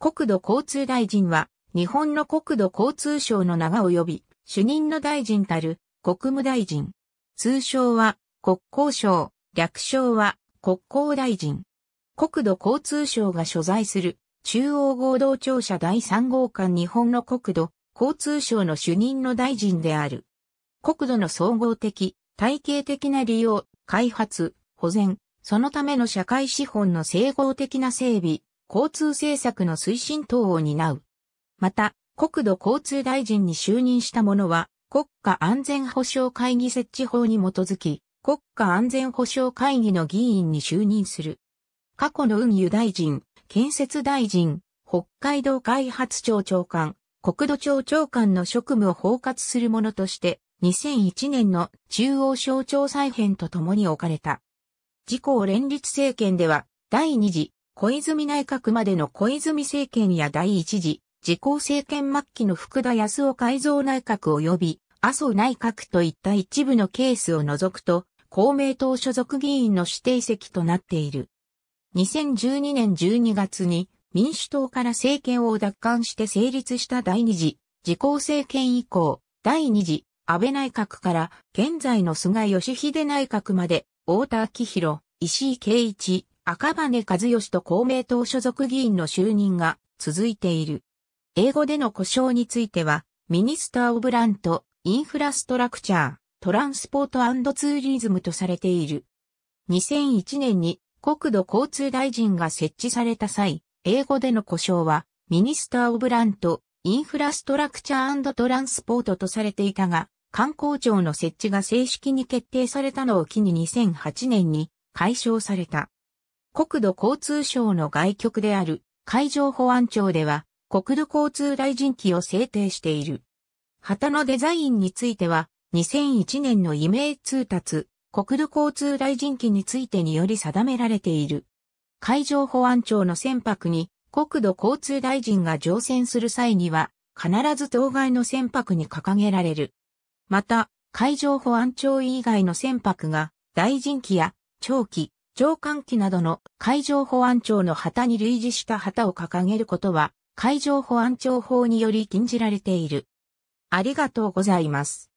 国土交通大臣は、日本の国土交通省の名が及び、主任の大臣たる国務大臣。通称は国交省、略称は国交大臣。国土交通省が所在する中央合同庁舎第3号館日本の国土交通省の主任の大臣である。国土の総合的、体系的な利用、開発、保全、そのための社会資本の整合的な整備、交通政策の推進等を担う。また、国土交通大臣に就任した者は、国家安全保障会議設置法に基づき、国家安全保障会議の議員に就任する。過去の運輸大臣、建設大臣、北海道開発庁長官、国土庁長官の職務を包括するものとして、2001年の中央省庁再編とともに置かれた。自公連立政権では、第二次小泉内閣までの小泉政権や第一次、自公政権末期の福田康夫改造内閣及び、麻生内閣といった一部のケースを除くと、公明党所属議員の指定席となっている。2012年12月に民主党から政権を奪還して成立した第二次、自公政権以降、第二次、安倍内閣から現在の菅義偉内閣まで、太田昭弘、石井啓一、赤羽和義と公明党所属議員の就任が続いている。英語での故障については、ミニスター・オブ・ラント、インフラストラクチャー、トランスポートツーリズムとされている。2001年に国土交通大臣が設置された際、英語での故障は、ミニスター・オブ・ラント、インフラストラクチャートランスポートとされていたが、観光庁の設置が正式に決定されたのを機に2008年に解消された。国土交通省の外局である海上保安庁では国土交通大臣旗を制定している。旗のデザインについては2001年の異名通達国土交通大臣旗についてにより定められている。海上保安庁の船舶に国土交通大臣が乗船する際には必ず当該の船舶に掲げられる。また、海上保安庁以外の船舶が大臣旗や長期、上官機などの海上保安庁の旗に類似した旗を掲げることは、海上保安庁法により禁じられている。ありがとうございます。